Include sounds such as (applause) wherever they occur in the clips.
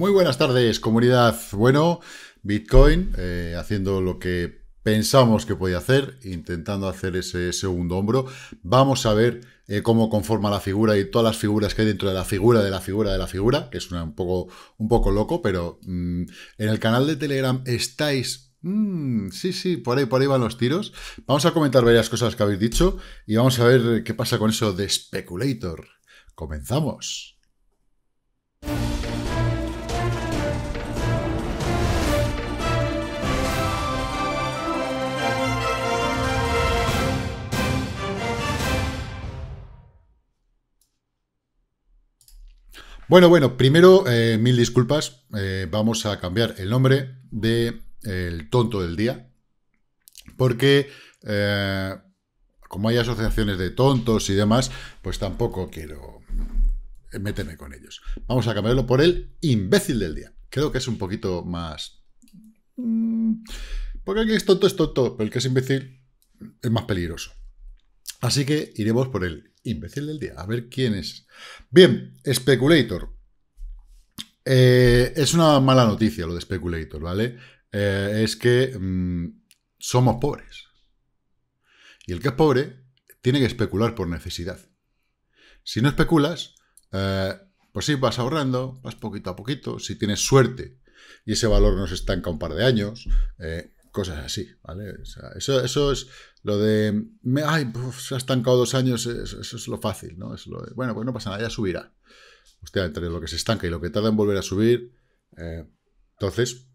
Muy buenas tardes, comunidad. Bueno, Bitcoin eh, haciendo lo que pensamos que podía hacer, intentando hacer ese segundo hombro. Vamos a ver eh, cómo conforma la figura y todas las figuras que hay dentro de la figura, de la figura, de la figura, que es un, poco, un poco loco, pero mm, en el canal de Telegram estáis mm, sí, sí, por ahí, por ahí van los tiros. Vamos a comentar varias cosas que habéis dicho y vamos a ver qué pasa con eso de Speculator. Comenzamos. Bueno, bueno, primero, eh, mil disculpas. Eh, vamos a cambiar el nombre de El Tonto del Día. Porque eh, como hay asociaciones de tontos y demás, pues tampoco quiero meterme con ellos. Vamos a cambiarlo por el imbécil del día. Creo que es un poquito más... Mm, porque el que es tonto es tonto, pero el que es imbécil es más peligroso. Así que iremos por el imbécil del día, a ver quién es. Bien, Speculator. Eh, es una mala noticia lo de Speculator, ¿vale? Eh, es que mm, somos pobres. Y el que es pobre tiene que especular por necesidad. Si no especulas, eh, pues sí, vas ahorrando, vas poquito a poquito. Si tienes suerte y ese valor no se estanca un par de años, cosas así, ¿vale? eso, es lo de, ay, se ha estancado dos años, eso, es lo fácil, ¿no? bueno, pues no pasa nada, ya subirá. Usted, entre lo que se estanca y lo que tarda en volver a subir, eh, entonces,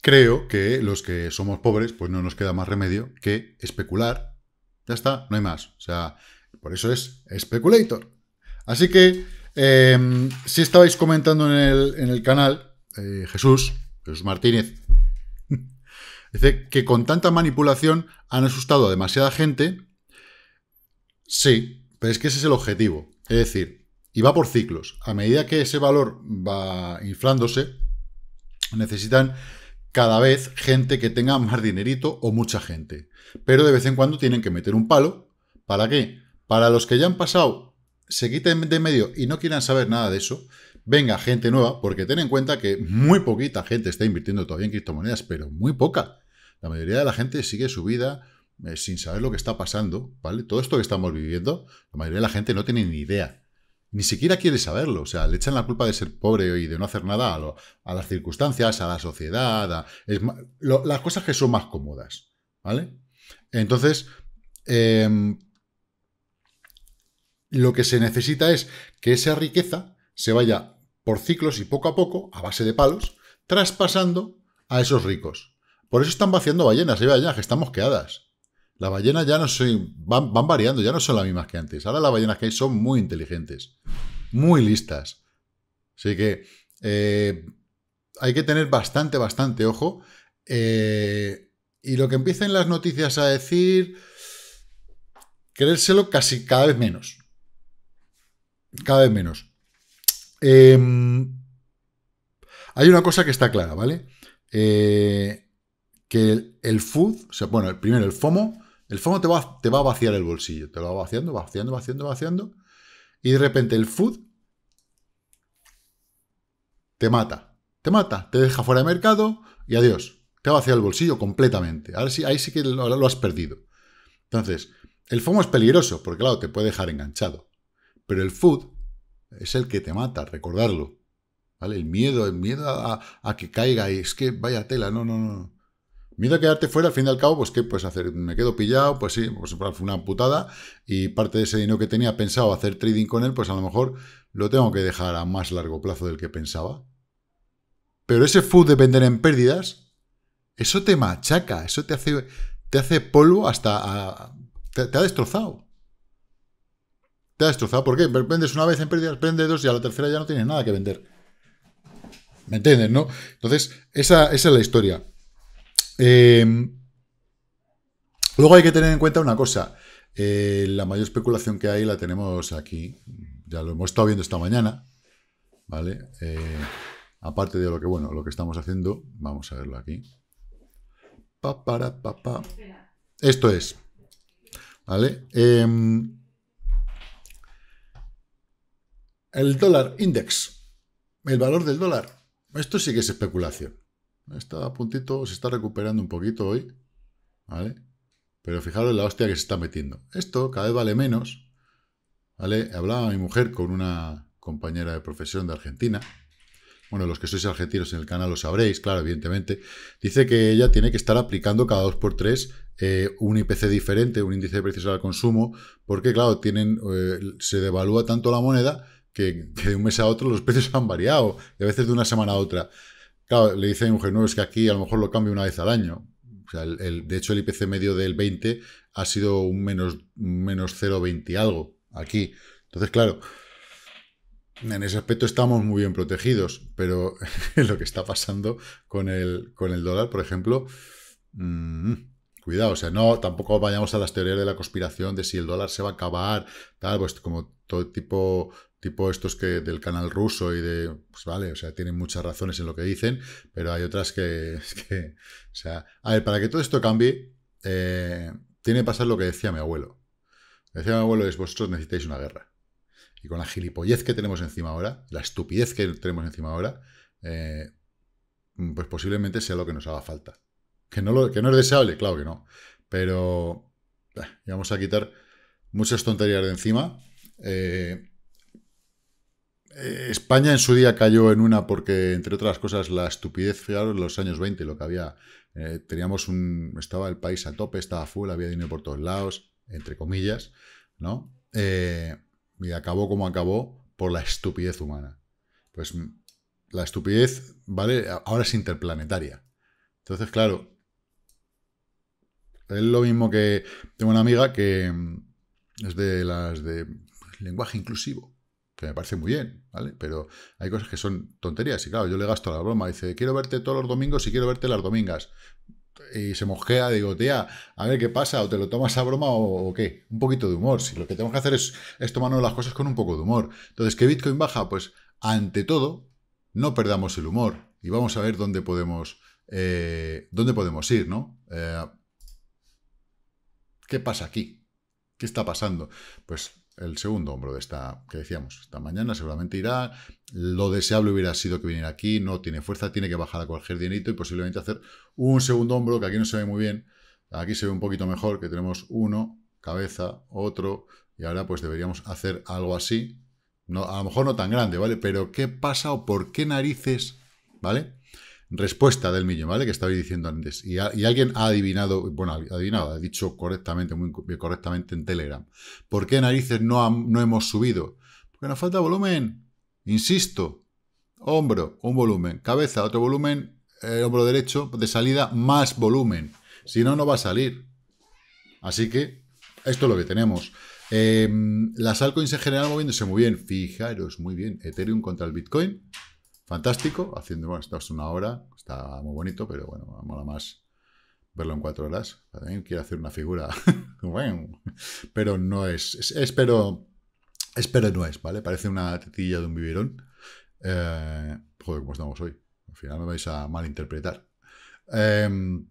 creo que los que somos pobres, pues no nos queda más remedio que especular. Ya está, no hay más. O sea, por eso es Speculator. Así que, em, si estabais comentando en el, canal, eh, Jesús, Jesús Martínez, Dice que con tanta manipulación han asustado a demasiada gente. Sí, pero es que ese es el objetivo. Es decir, y va por ciclos. A medida que ese valor va inflándose, necesitan cada vez gente que tenga más dinerito o mucha gente. Pero de vez en cuando tienen que meter un palo. ¿Para qué? Para los que ya han pasado, se quiten de medio y no quieran saber nada de eso, venga gente nueva, porque ten en cuenta que muy poquita gente está invirtiendo todavía en criptomonedas, pero muy poca. La mayoría de la gente sigue su vida eh, sin saber lo que está pasando, ¿vale? Todo esto que estamos viviendo, la mayoría de la gente no tiene ni idea. Ni siquiera quiere saberlo, o sea, le echan la culpa de ser pobre y de no hacer nada a, las circunstancias, a la sociedad, a, las cosas que son más cómodas, ¿vale? Entonces, em, lo que se necesita es que esa riqueza se vaya por ciclos y poco a poco, a base de palos, traspasando a esos ricos. Por eso están vaciando ballenas. Hay ballenas que están mosqueadas. Las ballenas ya no son... Van, variando, ya no son las mismas que antes. Ahora las ballenas que hay son muy inteligentes. Muy listas. Así que... Eh, hay que tener bastante, bastante ojo. Eh, y lo que empiecen las noticias a decir, creérselo casi cada vez menos. Cada vez menos. Em, hay una cosa que está clara, ¿vale? Eh, que el, food, o sea, bueno, primero el FOMO, el FOMO te va, te va a vaciar el bolsillo, te lo va vaciando, vaciando, vaciando, vaciando, y de repente el food te mata, te mata, te deja fuera de mercado y adiós, te va el bolsillo completamente. sí, ahí sí que lo, has perdido. Entonces, el FOMO es peligroso, porque claro, te puede dejar enganchado. Pero el food es el que te mata, recordarlo. ¿Vale? El miedo, el miedo a, a que caiga y es que vaya tela, no, no, no. Miedo a quedarte fuera, al fin y al cabo, pues ¿qué pues hacer? Me quedo pillado, pues sí, pues fue una putada y parte de ese dinero que tenía pensado hacer trading con él, pues a lo mejor lo tengo que dejar a más largo plazo del que pensaba. Pero ese food de vender en pérdidas, eso te machaca, eso te hace, te hace polvo hasta... te, ha destrozado. Te ha destrozado. ¿Por qué? Vendes una vez en pérdidas, vendes dos y a la tercera ya no tienes nada que vender. ¿Me entiendes, no? Entonces, esa, esa es la historia. Em, luego hay que tener en cuenta una cosa. Eh, la mayor especulación que hay la tenemos aquí. Ya lo hemos estado viendo esta mañana. ¿Vale? Eh, aparte de lo que, bueno, lo que estamos haciendo. Vamos a verlo aquí. Esto es. ¿Vale? Em, el dólar index. El valor del dólar. Esto sí que es especulación. Está a puntito, se está recuperando un poquito hoy, ¿vale? Pero fijaros la hostia que se está metiendo. Esto cada vez vale menos, ¿vale? Hablaba mi mujer con una compañera de profesión de Argentina. Bueno, los que sois argentinos en el canal lo sabréis, claro, evidentemente. Dice que ella tiene que estar aplicando cada dos por tres eh, un IPC diferente, un índice de precios al consumo, porque, claro, tienen, eh, se devalúa tanto la moneda que, que de un mes a otro los (laughs) precios han variado, y a veces de una semana a otra. Claro, le dice un no, es que aquí a lo mejor lo cambio una vez al año. sea, el, de hecho, el IPC medio del 20 ha sido un menos, menos 0,20 algo aquí. Entonces, claro, en ese aspecto estamos muy bien protegidos, pero (laughs) lo que está pasando con el, con el dólar, por ejemplo, mm, cuidado, o sea, no, tampoco vayamos a las teorías de la conspiración de si el dólar se va a acabar, tal, pues como todo tipo tipo estos que del canal ruso y de, pues vale, o sea, tienen muchas razones en lo que dicen, pero hay otras que, (laughs) o sea, a ver, para que todo esto cambie, eh, tiene que pasar lo que decía mi abuelo. decía mi abuelo es, vosotros necesitáis una guerra. Y con la gilipollez que tenemos encima ahora, la estupidez que tenemos encima ahora, eh, pues posiblemente sea lo que nos haga falta. Que no, lo, no es deseable, claro que no. Pero eh, vamos a quitar muchas tonterías de encima. Eh, eh, España en su día cayó en una porque, entre otras cosas, la estupidez, fijaros, en los años 20, lo que había, eh, teníamos un, estaba el país a tope, estaba full, había dinero por todos lados, entre comillas, ¿no? Eh, y acabó como acabó por la estupidez humana. Pues mm, la estupidez, ¿vale? Ahora es interplanetaria. Entonces, claro, es lo mismo que tengo una amiga que mm, es de las de lenguaje inclusivo que me parece muy bien, ¿vale? Pero hay cosas que son tonterías. Y claro, yo le gasto la broma. Dice, quiero verte todos los domingos y quiero verte las domingas. Y se mosquea, digo, tía, a ver qué pasa, o te lo tomas a broma o, qué. Un poquito de humor. Si lo que tenemos que hacer es, tomarnos las cosas con un poco de humor. Entonces, ¿qué Bitcoin baja? Pues, ante todo, no perdamos el humor. Y vamos a ver dónde podemos, eh, dónde podemos ir, ¿no? Eh, ¿Qué pasa aquí? ¿Qué está pasando? Pues el segundo hombro de esta, que decíamos, esta mañana seguramente irá. Lo deseable hubiera sido que viniera aquí, no tiene fuerza, tiene que bajar a cualquier dinito y posiblemente hacer un segundo hombro, que aquí no se ve muy bien, aquí se ve un poquito mejor, que tenemos uno, cabeza, otro, y ahora pues deberíamos hacer algo así, no, a lo mejor no tan grande, ¿vale? Pero ¿qué pasa o por qué narices, ¿vale? respuesta del millón, ¿vale? Que estabais diciendo antes. Y, alguien ha adivinado, bueno, adivinado, ha dicho correctamente, muy correctamente en Telegram. ¿Por qué narices no, no hemos subido? Porque nos falta volumen. Insisto. Hombro, un volumen. Cabeza, otro volumen. El hombro derecho de salida, más volumen. Si no, no va a salir. Así que esto es lo que tenemos. Em, las altcoins en general moviéndose muy bien. Fijaros, muy bien. Ethereum contra el Bitcoin fantástico, haciendo, bueno, esta es una hora, está muy bonito, pero bueno, mola más verlo en cuatro horas. También quiero hacer una figura, (laughs) pero no es, espero espero no es, ¿vale? Parece una tetilla de un biberón. Eh, joder, cómo estamos hoy. Al final me vais a malinterpretar. Em,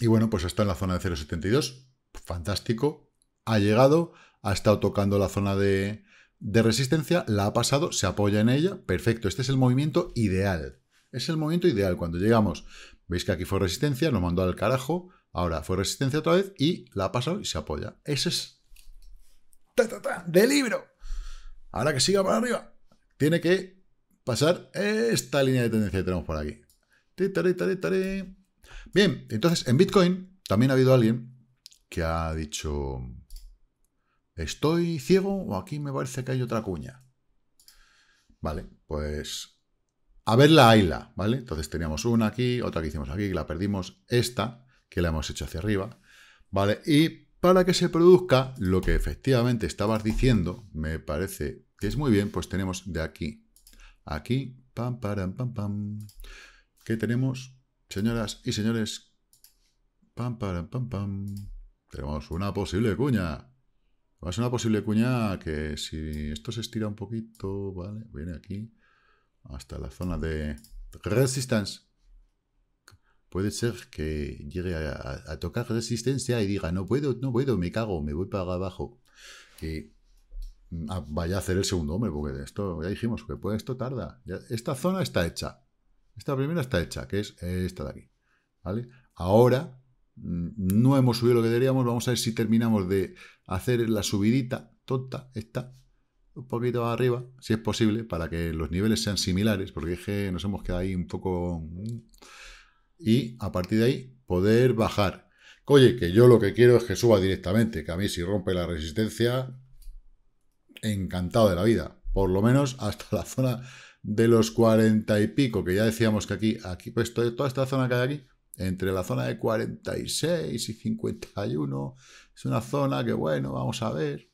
y bueno, pues está en la zona de 0.72, fantástico, ha llegado, ha estado tocando la zona de de resistencia, la ha pasado, se apoya en ella, perfecto, este es el movimiento ideal. Es el movimiento ideal, cuando llegamos, veis que aquí fue resistencia, nos mandó al carajo, ahora fue resistencia otra vez y la ha pasado y se apoya. Ese es... ¡Ta, ta, de libro! Ahora que siga para arriba, tiene que pasar esta línea de tendencia que tenemos por aquí. Bien, entonces en Bitcoin también ha habido alguien que ha dicho, ¿Estoy ciego o aquí me parece que hay otra cuña? Vale, pues a ver la aila, ¿vale? Entonces teníamos una aquí, otra que hicimos aquí, y la perdimos, esta, que la hemos hecho hacia arriba, ¿vale? Y para que se produzca lo que efectivamente estabas diciendo, me parece que es muy bien, pues tenemos de aquí, aquí, pam, param, pam, pam, que tenemos, señoras y señores, pam, param, pam, pam, tenemos una posible cuña, Va a ser una posible cuña que si esto se estira un poquito, ¿vale? Viene aquí hasta la zona de resistance. Puede ser que llegue a, tocar resistencia y diga, no puedo, no puedo, me cago, me voy para abajo. Y mm, ah, vaya a hacer el segundo hombre, porque esto ya dijimos que puede, esto tarda. esta zona está hecha. Esta primera está hecha, que es esta de aquí. ¿Vale? Ahora Mm, no hemos subido lo que deberíamos, vamos a ver si terminamos de hacer la subidita tonta, esta, un poquito arriba, si es posible, para que los niveles sean similares, porque es que nos hemos quedado ahí un poco... Mm, y a partir de ahí, poder bajar. Oye, que yo lo que quiero es que suba directamente, que a mí si rompe la resistencia, encantado de la vida. Por lo menos hasta la zona de los cuarenta y pico, que ya decíamos que aquí, aquí pues toda esta zona que hay aquí, entre la zona de 46 y 51. Es una zona que, bueno, vamos a ver.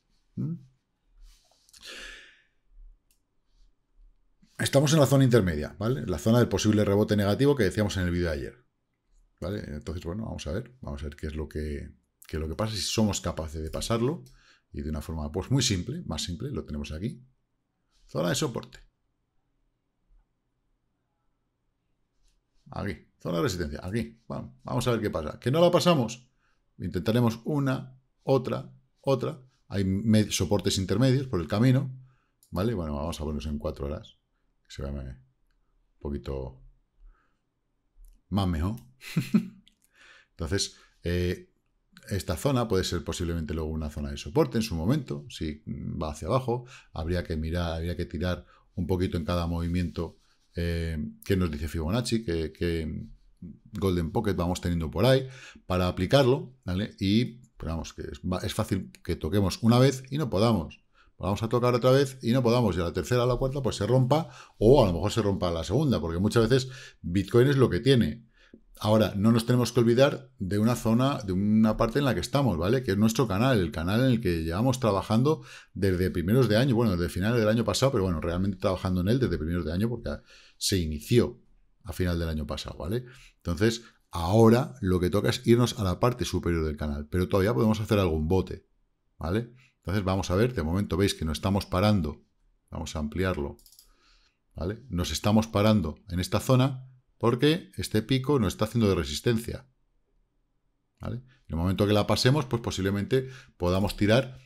Estamos en la zona intermedia, ¿vale? La zona del posible rebote negativo que decíamos en el vídeo de ayer. ¿Vale? Entonces, bueno, vamos a ver. Vamos a ver qué es lo que, qué lo que pasa, si somos capaces de pasarlo. Y de una forma, pues, muy simple, más simple, lo tenemos aquí. Zona de soporte. Aquí. Zona de resistencia, aquí. Vamos a ver qué pasa. ¿Que no la pasamos? Intentaremos una, otra, otra. Hay soportes intermedios por el camino. ¿Vale? Bueno, vamos a ponernos en cuatro horas. Que se vea un poquito más mejor. (laughs) Entonces, eh, esta zona puede ser posiblemente luego una zona de soporte en su momento. Si va hacia abajo, habría que mirar, habría que tirar un poquito en cada movimiento eh, que nos dice Fibonacci, que Golden Pocket vamos teniendo por ahí, para aplicarlo, Y, vamos, que es, fácil que toquemos una vez y no podamos. Vamos a tocar otra vez y no podamos, y a la tercera, a la cuarta, pues se rompa, o a lo mejor se rompa la segunda, porque muchas veces Bitcoin es lo que tiene. Ahora, no nos tenemos que olvidar de una zona, de una parte en la que estamos, ¿vale? Que es nuestro canal, el canal en el que llevamos trabajando desde primeros de año, bueno, desde finales del año pasado, pero bueno, realmente trabajando en él desde primeros de año porque se inició a final del año pasado, ¿vale? Entonces, ahora lo que toca es irnos a la parte superior del canal, pero todavía podemos hacer algún bote, ¿vale? Entonces, vamos a ver, de momento veis que no estamos parando, vamos a ampliarlo, ¿vale? Nos estamos parando en esta zona, porque este pico no está haciendo de resistencia. En el momento que la pasemos, pues posiblemente podamos tirar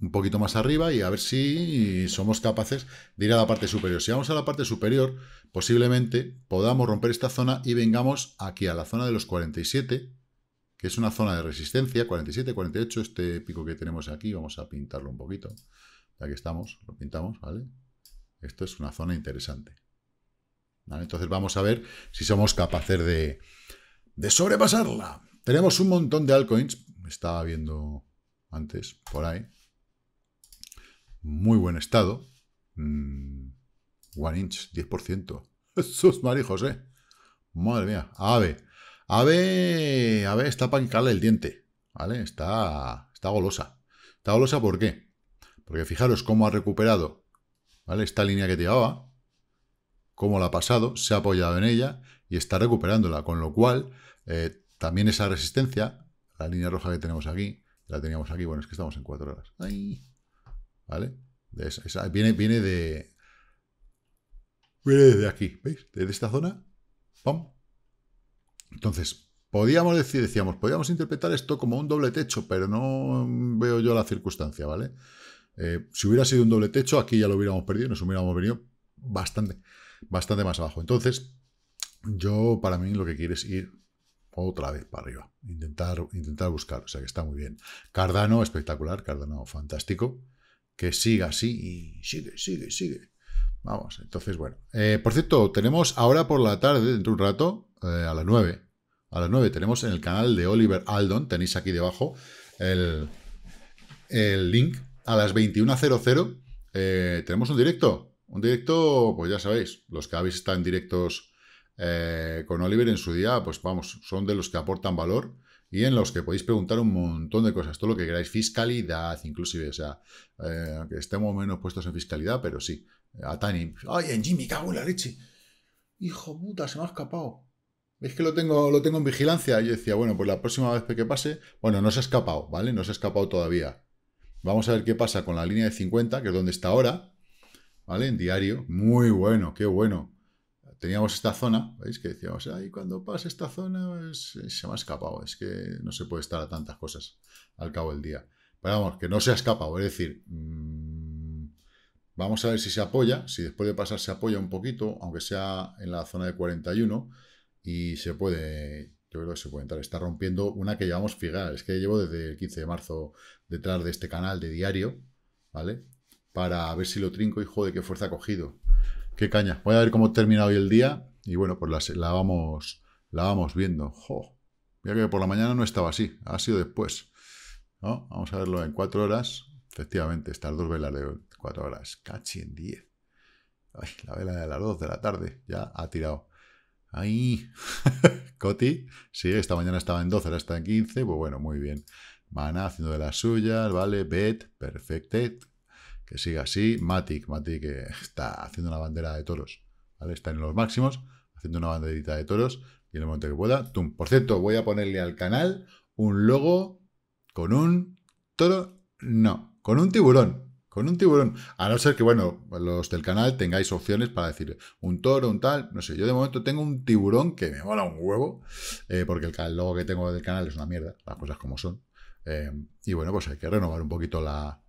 un poquito más arriba y a ver si somos capaces de ir a la parte superior. Si vamos a la parte superior, posiblemente podamos romper esta zona y vengamos aquí a la zona de los 47, que es una zona de resistencia, 47, 48, este pico que tenemos aquí, vamos a pintarlo un poquito, Aquí estamos, lo pintamos, ¿vale? Esto es una zona interesante. Entonces vamos a ver si somos capaces de, sobrepasarla. Tenemos un montón de altcoins, estaba viendo antes por ahí, muy buen estado. Mm, one inch, 10%. Esos marijos, eh. Madre mía. Ave. Ave. Ave está para el diente. ¿Vale? Está, está golosa. Está golosa ¿por qué? Porque fijaros cómo ha recuperado ¿vale? esta línea que llevaba cómo la ha pasado, se ha apoyado en ella y está recuperándola, con lo cual eh, también esa resistencia, la línea roja que tenemos aquí, la teníamos aquí, bueno, es que estamos en cuatro horas. ahí ¿Vale? viene, viene de... Viene desde aquí, ¿veis? Desde esta zona. ¡Pum! Entonces, podíamos decir, decíamos, podíamos interpretar esto como un doble techo, pero no veo yo la circunstancia, ¿vale? Eh, si hubiera sido un doble techo, aquí ya lo hubiéramos perdido, nos hubiéramos venido bastante, bastante más abajo. Entonces, yo para mí lo que quiero es ir otra vez para arriba, intentar, intentar buscar, o sea que está muy bien. Cardano, espectacular, Cardano, fantástico, que siga así y sigue, sigue, sigue. Vamos, entonces, bueno. Eh, por cierto, tenemos ahora por la tarde, dentro de un rato, eh, a las 9, a las 9 tenemos en el canal de Oliver Aldon, tenéis aquí debajo el, link, a las 21.00 eh, tenemos un directo un directo, pues ya sabéis, los que habéis estado en directos eh, con Oliver en su día, pues vamos, son de los que aportan valor y en los que podéis preguntar un montón de cosas, todo lo que queráis, fiscalidad, inclusive, o sea, eh, estemos menos puestos en fiscalidad, pero sí, a Tani, ay, en Jimmy, cago en la leche, hijo puta, se me ha escapado. Es que lo tengo, lo tengo en vigilancia. yo decía, bueno, pues la próxima vez que pase, bueno, no se ha escapado, ¿vale? No se ha escapado todavía. Vamos a ver qué pasa con la línea de 50, que es donde está ahora, ¿vale? En diario, muy bueno, qué bueno. Teníamos esta zona, ¿veis? Que decíamos, ay, cuando pasa esta zona pues, eh, se me ha escapado, es que no se puede estar a tantas cosas al cabo del día. Pero vamos, que no se ha escapado, es decir, mm, vamos a ver si se apoya, si después de pasar se apoya un poquito, aunque sea en la zona de 41, y se puede yo creo que se puede entrar. Está rompiendo una que llevamos, fijar, es que llevo desde el 15 de marzo detrás de este canal de diario, ¿vale? para ver si lo trinco hijo de qué fuerza ha cogido. Qué caña. Voy a ver cómo termina hoy el día y bueno, pues la, la vamos, la vamos viendo. Jo, mira que por la mañana no estaba así, ha sido después. ¿no? Vamos a verlo en cuatro horas. Efectivamente, estas dos velas de cuatro horas, cachi en diez. la vela de las dos de la tarde ya ha tirado. Ahí, (laughs) Coti, sí, esta mañana estaba en 12, ahora está en 15, pues bueno, muy bien. Mana haciendo de las suyas, vale, Bet, perfected, que siga así. Matic, Matic eh, (laughs) está haciendo una bandera de toros, ¿vale? Está en los máximos, haciendo una banderita de toros y en el momento que pueda, tum. Por cierto, voy a ponerle al canal un logo con un toro, no, con un tiburón. Con un tiburón. A no ser que, bueno, los del canal tengáis opciones para decir un toro, un tal, no sé. Yo de momento tengo un tiburón que me mola un huevo, eh, porque el logo que tengo del canal es una mierda, las cosas como son. Eh, y bueno, pues hay que renovar un poquito la,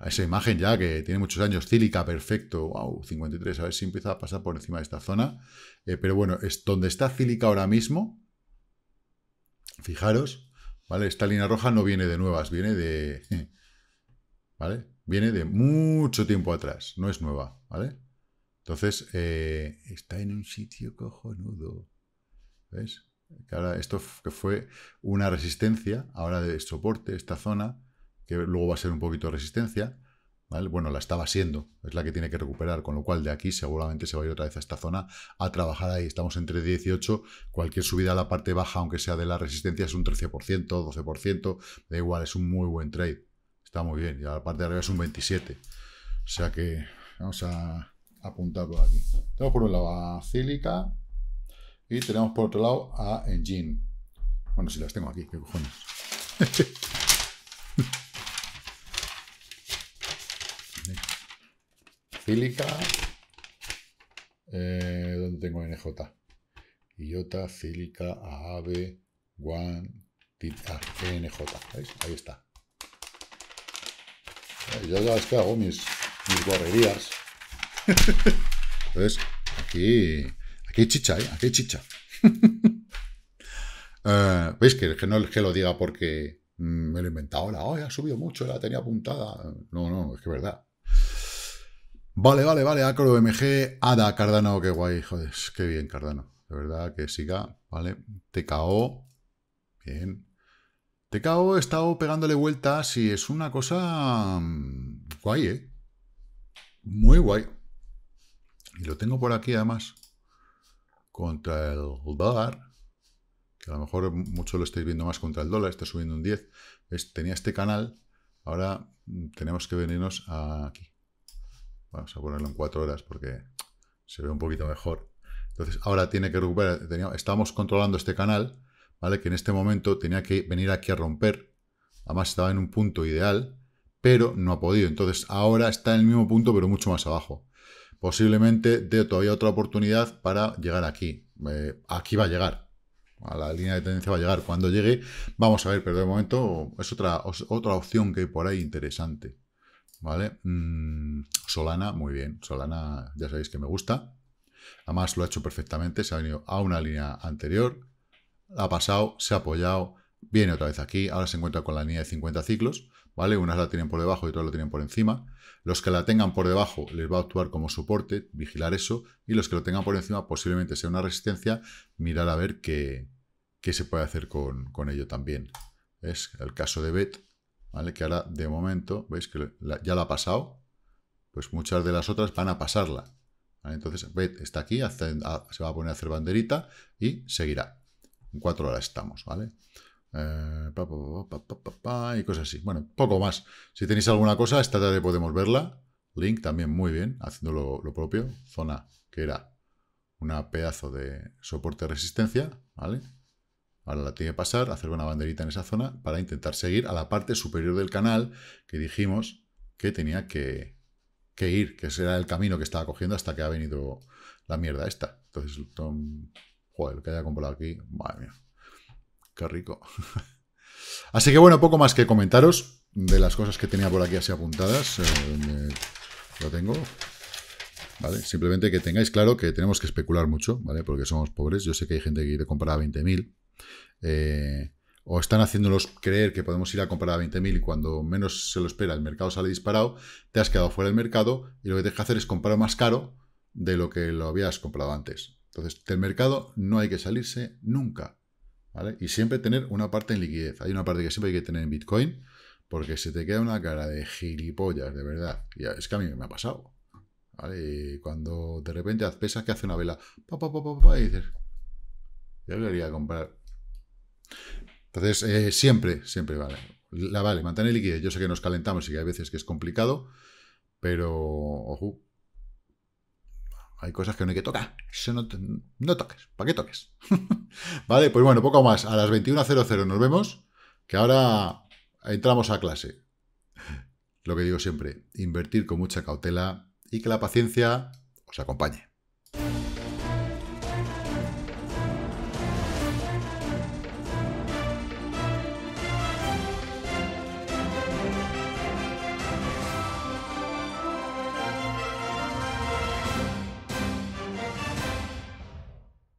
esa imagen ya que tiene muchos años, cílica, perfecto, wow, 53, a ver si empieza a pasar por encima de esta zona. Eh, pero bueno, es donde está cílica ahora mismo, fijaros, ¿vale? Esta línea roja no viene de nuevas, viene de... (laughs) ¿Vale? Viene de mucho tiempo atrás, no es nueva, ¿vale? Entonces, eh, está en un sitio cojonudo, ¿ves? ahora esto que fue una resistencia, ahora de soporte, esta zona, que luego va a ser un poquito de resistencia, Bueno, la estaba siendo, es la que tiene que recuperar, con lo cual de aquí seguramente se va a ir otra vez a esta zona a trabajar ahí. Estamos entre 18, cualquier subida a la parte baja, aunque sea de la resistencia, es un 13%, 12%, da igual, es un muy buen trade. Está muy bien, y a la parte de arriba es un 27. O sea que vamos a apuntar aquí. Tenemos por un lado a Cílica y tenemos por otro lado a Engine. Bueno, si las tengo aquí, qué cojones. (laughs) cílica. Eh, ¿Dónde tengo NJ? Iota, cílica, Ave guan tita, ah, NJ. Ahí está. Eh, ya sabes que hago mis, mis guarrerías. Entonces, (laughs) aquí, aquí hay chicha, ¿eh? Aquí hay chicha. (laughs) Eh, ¿Veis que, que no es que lo diga porque mm, me lo he inventado? La, oh, ha subido mucho, la tenía apuntada. No, no, es que es verdad. Vale, vale, vale, Acro MG, ADA, Cardano, qué guay, joder, qué bien Cardano. De verdad que siga, vale. TKO, bien. TKO he estado pegándole vueltas y es una cosa mm, guay, ¿eh? Muy guay. Y lo tengo por aquí además. Contra el dólar. Que a lo mejor mucho lo estáis viendo más contra el dólar. Está subiendo un 10. tenía este canal. Ahora mm, tenemos que venirnos aquí. Vamos a ponerlo en 4 horas porque se ve un poquito mejor. Entonces, ahora tiene que recuperar. Teníamos, estábamos controlando este canal, ¿vale? Que en este momento tenía que venir aquí a romper. Además, estaba en un punto ideal, pero no ha podido. Entonces, ahora está en el mismo punto, pero mucho más abajo. Posiblemente dé todavía otra oportunidad para llegar aquí. Eh, aquí va a llegar. A la línea de tendencia va a llegar. Cuando llegue, vamos a ver, pero de momento es otra, es otra opción que hay por ahí interesante. ¿vale? Mm, Solana, muy bien. Solana, ya sabéis que me gusta. Además, lo ha hecho perfectamente. Se ha venido a una línea anterior. Ha pasado, se ha apoyado. Viene otra vez aquí. Ahora se encuentra con la línea de 50 ciclos. ¿vale? Unas la tienen por debajo y otras la tienen por encima. Los que la tengan por debajo les va a actuar como soporte, vigilar eso. Y los que lo tengan por encima posiblemente sea una resistencia. Mirar a ver qué, qué se puede hacer con, con ello también. Es el caso de BET que ahora, de momento, veis que ya la ha pasado, pues muchas de las otras van a pasarla. Entonces, está aquí, se va a poner a hacer banderita y seguirá. En cuatro horas estamos, ¿vale? Eh, y cosas así. Bueno, poco más. Si tenéis alguna cosa, esta tarde podemos verla. Link también muy bien, haciendo lo, propio. Zona que era una pedazo de soporte resistencia, ¿vale? Ahora la tiene que pasar, hacer una banderita en esa zona para intentar seguir a la parte superior del canal que dijimos que tenía que, ir, que ese era el camino que estaba cogiendo hasta que ha venido la mierda esta. Entonces, Tom, joder, lo que haya comprado aquí, madre mía, qué rico. (laughs) Así que bueno, poco más que comentaros de las cosas que tenía por aquí así apuntadas. Eh, lo tengo. ¿Vale? Simplemente que tengáis claro que tenemos que especular mucho, ¿vale? Porque somos pobres. Yo sé que hay gente que quiere comprar a 20.000. Eh, o están haciéndolos creer que podemos ir a comprar a 20.000 y cuando menos se lo espera el mercado sale disparado, te has quedado fuera del mercado y lo que tienes que hacer es comprar más caro de lo que lo habías comprado antes. Entonces, del mercado no hay que salirse nunca. Y siempre tener una parte en liquidez. Hay una parte que siempre hay que tener en Bitcoin porque se te queda una cara de gilipollas, de verdad. es que a mí me ha pasado. Y cuando de repente pesas que hace una vela, pa, pa, pa, y dices, yo quería comprar entonces, eh, siempre, siempre vale. La vale, mantener liquidez. Yo sé que nos calentamos y que hay veces que es complicado, pero ojo, hay cosas que no hay que tocar. Eso no, no toques. ¿Para qué toques? (laughs) vale, pues bueno, poco más. A las 21.00 nos vemos, que ahora entramos a clase. Lo que digo siempre, invertir con mucha cautela y que la paciencia os acompañe.